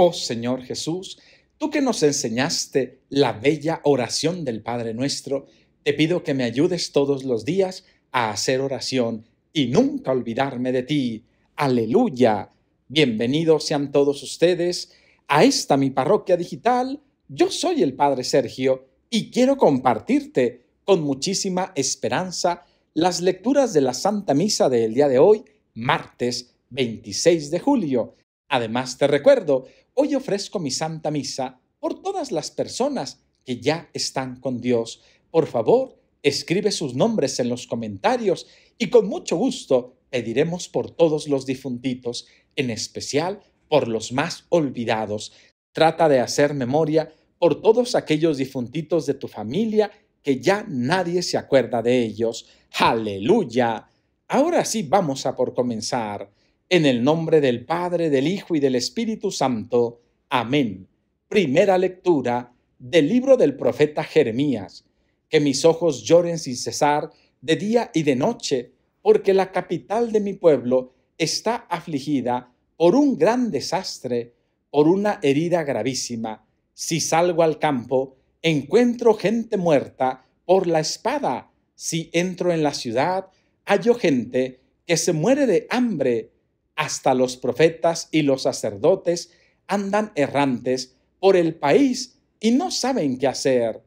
Oh Señor Jesús, tú que nos enseñaste la bella oración del Padre nuestro, te pido que me ayudes todos los días a hacer oración y nunca olvidarme de ti. Aleluya. Bienvenidos sean todos ustedes a esta mi parroquia digital. Yo soy el Padre Sergio y quiero compartirte con muchísima esperanza las lecturas de la Santa Misa del día de hoy, martes 26 de julio. Además, te recuerdo, Hoy ofrezco mi Santa Misa por todas las personas que ya están con Dios. Por favor, escribe sus nombres en los comentarios y con mucho gusto pediremos por todos los difuntitos, en especial por los más olvidados. Trata de hacer memoria por todos aquellos difuntitos de tu familia que ya nadie se acuerda de ellos. Aleluya. Ahora sí vamos a por comenzar. En el nombre del Padre, del Hijo y del Espíritu Santo. Amén. Primera lectura del libro del profeta Jeremías. Que mis ojos lloren sin cesar de día y de noche, porque la capital de mi pueblo está afligida por un gran desastre, por una herida gravísima. Si salgo al campo, encuentro gente muerta por la espada. Si entro en la ciudad, hallo gente que se muere de hambre hasta los profetas y los sacerdotes andan errantes por el país y no saben qué hacer.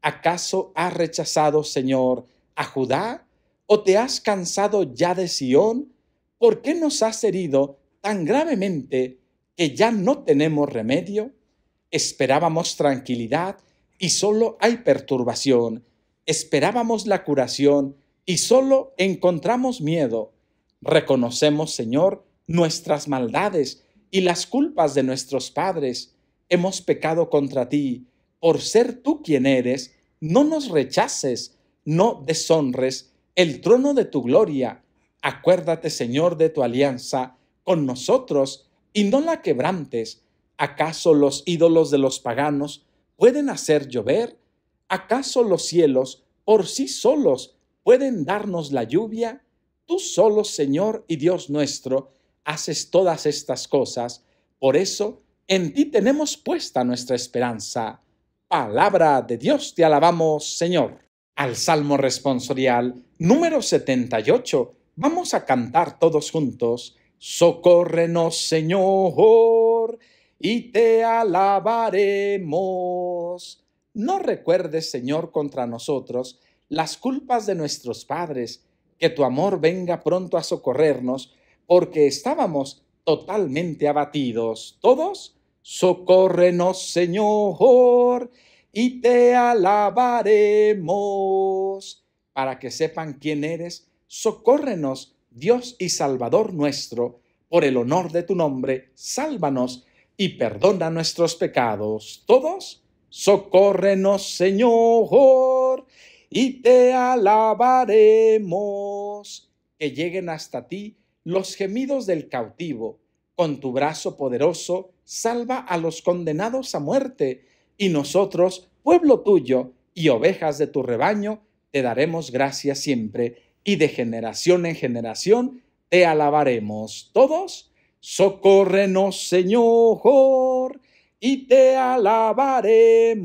¿Acaso has rechazado, Señor, a Judá? ¿O te has cansado ya de Sión? ¿Por qué nos has herido tan gravemente que ya no tenemos remedio? Esperábamos tranquilidad y solo hay perturbación. Esperábamos la curación y solo encontramos miedo. Reconocemos, Señor, nuestras maldades y las culpas de nuestros padres. Hemos pecado contra ti. Por ser tú quien eres, no nos rechaces, no deshonres el trono de tu gloria. Acuérdate, Señor, de tu alianza con nosotros y no la quebrantes. ¿Acaso los ídolos de los paganos pueden hacer llover? ¿Acaso los cielos por sí solos pueden darnos la lluvia? Tú solo, Señor y Dios nuestro, haces todas estas cosas, por eso en ti tenemos puesta nuestra esperanza. Palabra de Dios, te alabamos, Señor. Al Salmo responsorial número 78, vamos a cantar todos juntos. Socórrenos, Señor, y te alabaremos. No recuerdes, Señor, contra nosotros las culpas de nuestros padres, que tu amor venga pronto a socorrernos porque estábamos totalmente abatidos. Todos, socórrenos, Señor, y te alabaremos. Para que sepan quién eres, socórrenos, Dios y Salvador nuestro, por el honor de tu nombre, sálvanos y perdona nuestros pecados. Todos, socórrenos, Señor, y te alabaremos. Que lleguen hasta ti los gemidos del cautivo, con tu brazo poderoso, salva a los condenados a muerte, y nosotros, pueblo tuyo y ovejas de tu rebaño, te daremos gracias siempre, y de generación en generación te alabaremos. Todos, socórrenos, Señor, y te alabaremos.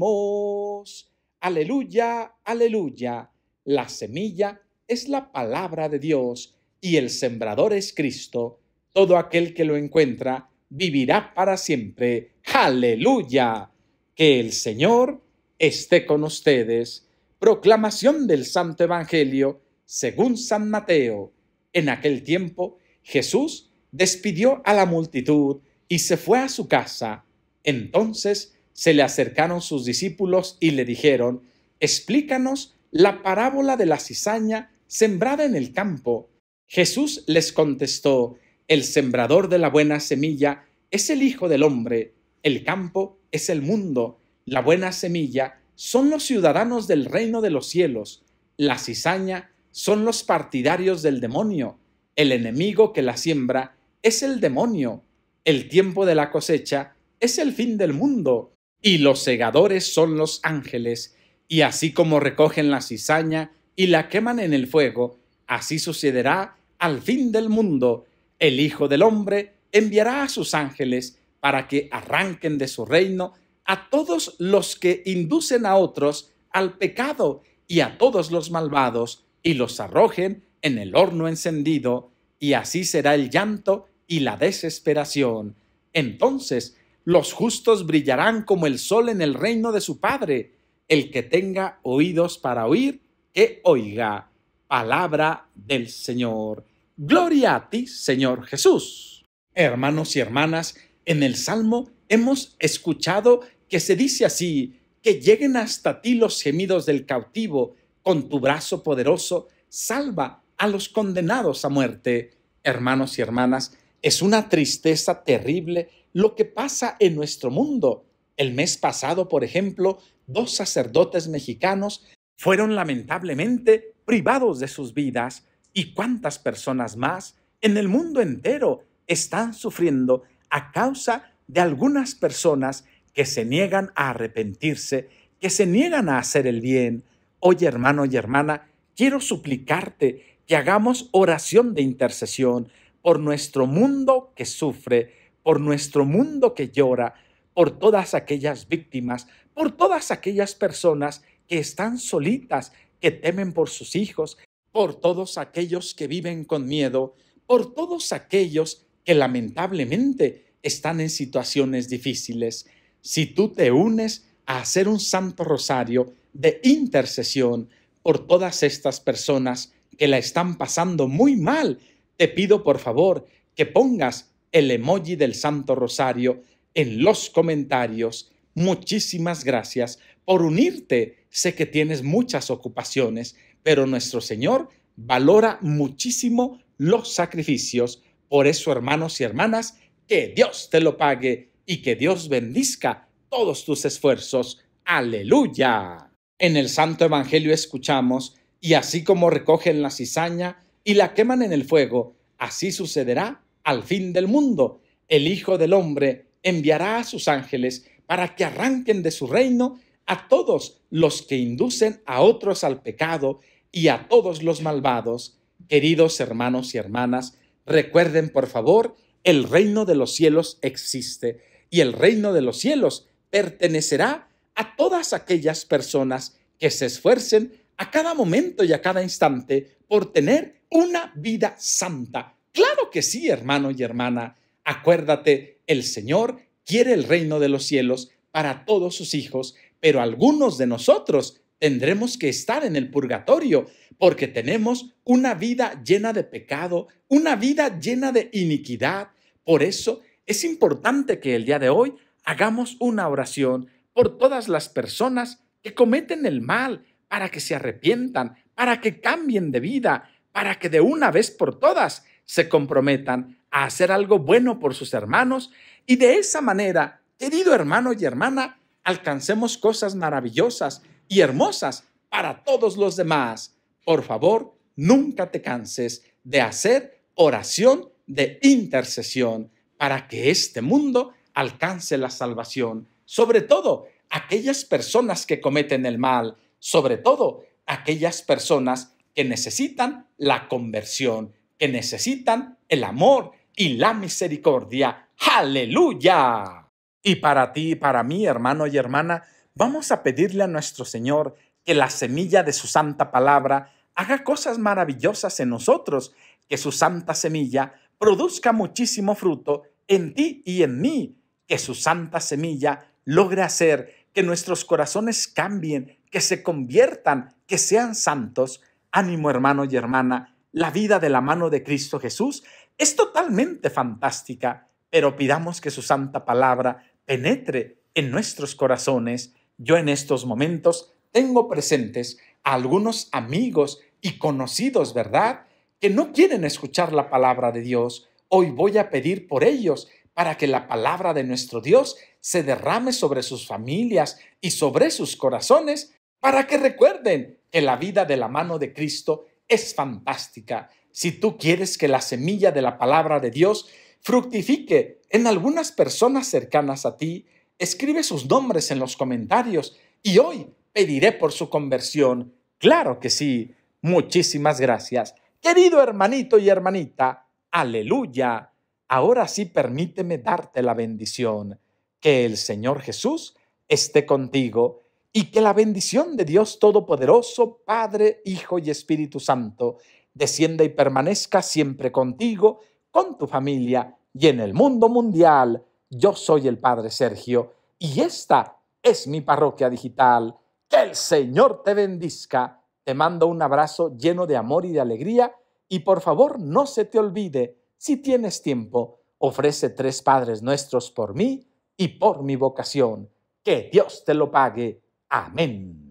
Aleluya, aleluya. La semilla es la palabra de Dios y el sembrador es Cristo, todo aquel que lo encuentra vivirá para siempre. Aleluya. Que el Señor esté con ustedes. Proclamación del Santo Evangelio según San Mateo. En aquel tiempo Jesús despidió a la multitud y se fue a su casa. Entonces se le acercaron sus discípulos y le dijeron, explícanos la parábola de la cizaña sembrada en el campo. Jesús les contestó, el sembrador de la buena semilla es el Hijo del Hombre, el campo es el mundo, la buena semilla son los ciudadanos del reino de los cielos, la cizaña son los partidarios del demonio, el enemigo que la siembra es el demonio, el tiempo de la cosecha es el fin del mundo, y los segadores son los ángeles, y así como recogen la cizaña y la queman en el fuego, así sucederá al fin del mundo, el Hijo del Hombre enviará a sus ángeles para que arranquen de su reino a todos los que inducen a otros al pecado y a todos los malvados y los arrojen en el horno encendido, y así será el llanto y la desesperación. Entonces los justos brillarán como el sol en el reino de su Padre. El que tenga oídos para oír, que oiga. Palabra del Señor. Gloria a ti, Señor Jesús. Hermanos y hermanas, en el Salmo hemos escuchado que se dice así, que lleguen hasta ti los gemidos del cautivo, con tu brazo poderoso, salva a los condenados a muerte. Hermanos y hermanas, es una tristeza terrible lo que pasa en nuestro mundo. El mes pasado, por ejemplo, dos sacerdotes mexicanos fueron lamentablemente privados de sus vidas ¿Y cuántas personas más en el mundo entero están sufriendo a causa de algunas personas que se niegan a arrepentirse, que se niegan a hacer el bien? Oye hermano y hermana, quiero suplicarte que hagamos oración de intercesión por nuestro mundo que sufre, por nuestro mundo que llora, por todas aquellas víctimas, por todas aquellas personas que están solitas, que temen por sus hijos, por todos aquellos que viven con miedo, por todos aquellos que lamentablemente están en situaciones difíciles. Si tú te unes a hacer un santo rosario de intercesión por todas estas personas que la están pasando muy mal, te pido por favor que pongas el emoji del santo rosario en los comentarios. Muchísimas gracias por unirte. Sé que tienes muchas ocupaciones pero nuestro Señor valora muchísimo los sacrificios. Por eso, hermanos y hermanas, que Dios te lo pague y que Dios bendizca todos tus esfuerzos. Aleluya. En el Santo Evangelio escuchamos, y así como recogen la cizaña y la queman en el fuego, así sucederá al fin del mundo. El Hijo del Hombre enviará a sus ángeles para que arranquen de su reino a todos los que inducen a otros al pecado y a todos los malvados. Queridos hermanos y hermanas, recuerden por favor, el reino de los cielos existe y el reino de los cielos pertenecerá a todas aquellas personas que se esfuercen a cada momento y a cada instante por tener una vida santa. Claro que sí, hermano y hermana. Acuérdate, el Señor quiere el reino de los cielos para todos sus hijos, pero algunos de nosotros tendremos que estar en el purgatorio porque tenemos una vida llena de pecado, una vida llena de iniquidad. Por eso es importante que el día de hoy hagamos una oración por todas las personas que cometen el mal, para que se arrepientan, para que cambien de vida, para que de una vez por todas se comprometan a hacer algo bueno por sus hermanos y de esa manera, querido hermano y hermana, alcancemos cosas maravillosas y hermosas para todos los demás. Por favor, nunca te canses de hacer oración de intercesión para que este mundo alcance la salvación, sobre todo aquellas personas que cometen el mal, sobre todo aquellas personas que necesitan la conversión, que necesitan el amor y la misericordia. Aleluya. Y para ti y para mí, hermano y hermana, vamos a pedirle a nuestro Señor que la semilla de su santa palabra haga cosas maravillosas en nosotros, que su santa semilla produzca muchísimo fruto en ti y en mí, que su santa semilla logre hacer que nuestros corazones cambien, que se conviertan, que sean santos. Ánimo hermano y hermana, la vida de la mano de Cristo Jesús es totalmente fantástica, pero pidamos que su santa palabra penetre en nuestros corazones. Yo en estos momentos tengo presentes a algunos amigos y conocidos, ¿verdad?, que no quieren escuchar la palabra de Dios. Hoy voy a pedir por ellos para que la palabra de nuestro Dios se derrame sobre sus familias y sobre sus corazones, para que recuerden que la vida de la mano de Cristo es fantástica. Si tú quieres que la semilla de la palabra de Dios fructifique en algunas personas cercanas a ti, escribe sus nombres en los comentarios y hoy pediré por su conversión. Claro que sí. Muchísimas gracias. Querido hermanito y hermanita, aleluya. Ahora sí permíteme darte la bendición. Que el Señor Jesús esté contigo y que la bendición de Dios Todopoderoso, Padre, Hijo y Espíritu Santo, descienda y permanezca siempre contigo con tu familia y en el mundo mundial. Yo soy el Padre Sergio y esta es mi parroquia digital. Que el Señor te bendiga. Te mando un abrazo lleno de amor y de alegría y por favor no se te olvide, si tienes tiempo, ofrece tres Padres nuestros por mí y por mi vocación. Que Dios te lo pague. Amén.